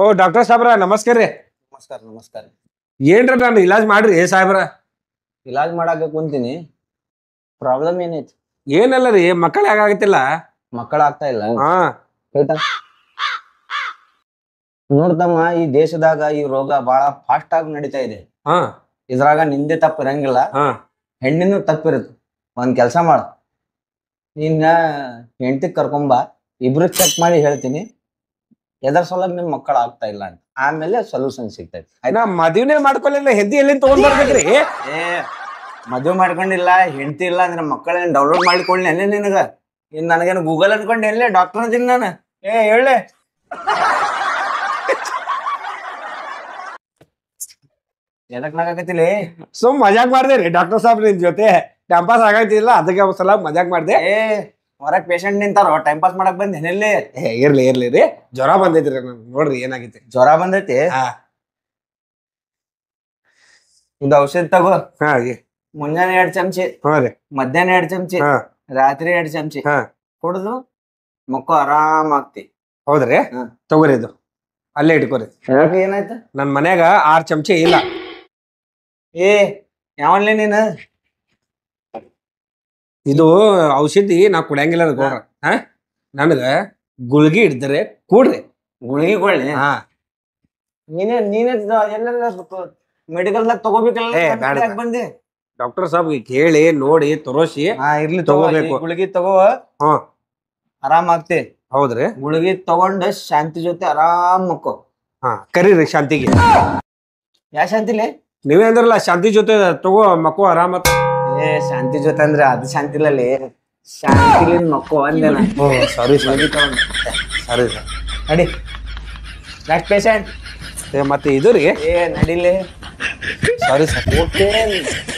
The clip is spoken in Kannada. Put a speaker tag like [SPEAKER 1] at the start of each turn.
[SPEAKER 1] ಓ ಡಾಕ್ಟರ್ ಸಾಹೇಬ್ರ ನಮಸ್ಕಾರ ರೀ ನಮಸ್ಕಾರ ನಮಸ್ಕಾರ ಏನ್ರ ನಾನು ಇಲಾಜ್ ಮಾಡ್ರಿ ಸಾಹೇಬ್ರ ಇಲಾಜ್ ಮಾಡಾಕ ಕುಂತೀನಿ ಪ್ರಾಬ್ಲಮ್ ಏನೈತಿ ಏನಲ್ಲ ರೀ ಮಕ್ಕಳ ಯಾಕಾಗತ್ತಿಲ್ಲ ಮಕ್ಕಳ ಆಗ್ತಾ ಇಲ್ಲ ಹಾ ನೋಡ್ತಮ್ಮ ಈ ದೇಶದಾಗ ಈ ರೋಗ ಬಹಳ ಫಾಸ್ಟ್ ಆಗಿ ನಡೀತಾ ಇದೆ ಹಾ ಇದ್ರಾಗ ನಿಂದೆ ತಪ್ಪಿರಂಗಿಲ್ಲ ಹಾ ಹೆಣ್ಣಿನ ತಪ್ಪಿರುತ್ತೆ ಒಂದ್ ಕೆಲಸ ಮಾಡ ನಿನ್ನ ಹೆಂಡತಿ ಕರ್ಕೊಂಬ ಇಬ್ರು ಚೆಕ್ ಮಾಡಿ ಹೇಳ್ತೀನಿ ಎದರ್ ನಿಮ್ ಮಕ್ಕಳು ಆಗ್ತಾ ಇಲ್ಲ ಅಂತ ಆಮೇಲೆ ಸೊಲ್ಯೂಷನ್ ಸಿಗ್ತೈತಿ ಆಯ್ತಾ ಮದುವೆ ಮಾಡ್ಕೊಳ್ಳಿಲ್ಲ ಹೆದ್ದಿ ಎಲ್ಲಿಂದ ತಗೊಂಡ್ ಮದುವೆ ಮಾಡ್ಕೊಂಡಿಲ್ಲ ಹೆಂಡತಿ ಇಲ್ಲ ಅಂದ್ರೆ ಮಕ್ಕಳೇನು ಡೌನ್ಲೋಡ್ ಮಾಡ್ಕೊಳ್ಳಿ ಅಲ್ಲೇ ನಿನಗ ಇನ್ ನನಗೇನು ಗೂಗಲ್ ಅನ್ಕೊಂಡೆ ಎಲ್ಲೇ ಡಾಕ್ಟರ್ ಅದೀನಿ ನಾನು ಏ ಹೇಳಿ ಎದಕ್ ನಾಗಕತ್ತಿಲ್ಲ ಸುಮ್ ಮಜಾಕ್ ಮಾಡ್ದೆ ರೀ ಡಾಕ್ಟರ್ ಸಾಹೇಬ್ ನಿನ್ ಜೊತೆ ಟೈಮ್ ಪಾಸ್ ಇಲ್ಲ ಅದಕ್ಕೆ ಸಲ ಮಜಾಕ್ ಮಾಡ್ದೆ ಏ ಹೊರಗ್ ಪೇಷಂಟ್ ನಿಂತಾರೋ ಟೈಮ್ ಪಾಸ್ ಮಾಡಕ್ ಬಂದ್ ಏ ಇರ್ಲಿ ಇರ್ಲಿ ರೀ ಜ್ವರ ಬಂದೈತ್ರಿ ನಾನು ನೋಡ್ರಿ ಏನಾಗೈತಿ ಜ್ವರ ಬಂದೈತಿ ಹಾ ಇದು ಔಷಧ ತಗೋ ಹಾ ಮುಂಜಾನೆ ಎರಡ್ ಚಮಚಿ ರೀ ಮಧ್ಯಾಹ್ನ ಎರಡ್ ಚಮಚಿ ಹಾ ರಾತ್ರಿ ಎರಡ್ ಚಮಚಿ ಹಾ ಕುಡ್ದು ಮಕ್ಕ ಆರಾಮ್ ಆಗ್ತಿ ಹೌದ್ರಿ ಹಾ. ತಗೋರಿ ಇದು ಅಲ್ಲೇ ಇಟ್ಕೋರಿ ಏನಾಯ್ತು ನನ್ ಮನ್ಯಾಗ ಆರ್ ಚಮಚೆ ಇಲ್ಲ ಏ ಯಾವನ್ಲಿ ನೀನು ಇದು ಔಷಧಿ ನಾ ಕುಡಿಯಂಗಿಲ್ಲ ಗೌಡ್ರ ಹಾ ನನಗ ಗುಳ್ಗಿ ಹಿಡಿದ್ರೆ ಕೂಡ್ರಿ ಗುಳಿಗೆಗೊಳ್ಳಿ ಹಾ ನೀನೇ ನೀನೇ ಎಲ್ಲೆಲ್ಲ ಮೆಡಿಕಲ್ದಾಗ ತಗೋಬೇಕಲ್ಲ ಬಂದಿ ಡಾಕ್ಟರ್ ಸಾಬ್ ಕೇಳಿ ನೋಡಿ ತೋರಿಸಿ ಹಾ ಇರ್ಲಿ ತಗೋ ತಗೋಬೇಕು. ಈ ಗುಳಿಗೆ ತಗೋ ಹಾ. ಆರಾಮ್ ಆಗ್ತಿ ಹೌದ್ರಿ ಗುಳಿಗೆ ತಗೊಂಡ ಶಾಂತಿ ಜೊತೆ ಆರಾಮ್ ಮಕ್ಕೋ ಹಾ ಕರೀರಿ ಶಾಂತಿಗೆ ಯಾ ಶಾಂತಿಲಿ ನೀವೇ ಅಂದ್ರಲ್ಲ ಶಾಂತಿ ಜೊತೆ ತಗೋ ಮಕ್ಕಳು ಆರಾಮ ಏ ಶಾಂತಿ ಜೊತೆ ಅಂದ್ರೆ ಅದು ಶಾಂತಿ ಇಲ್ಲಲ್ಲಿ ಶಾಂತಿ ಮಕ್ಕೋ ಅಂದೆ ನಾನು ಓ ಸಾರಿ ಸಾರಿ ಸಾರಿ ಸರ್ ನಡಿ ನೆಕ್ಸ್ಟ್ ಪೇಷಂಟ್ ಮತ್ತೆ ಇದು ರೀ ಏ ನಡಿಲಿ ಸಾರಿ ಸರ್ ಓಕೆ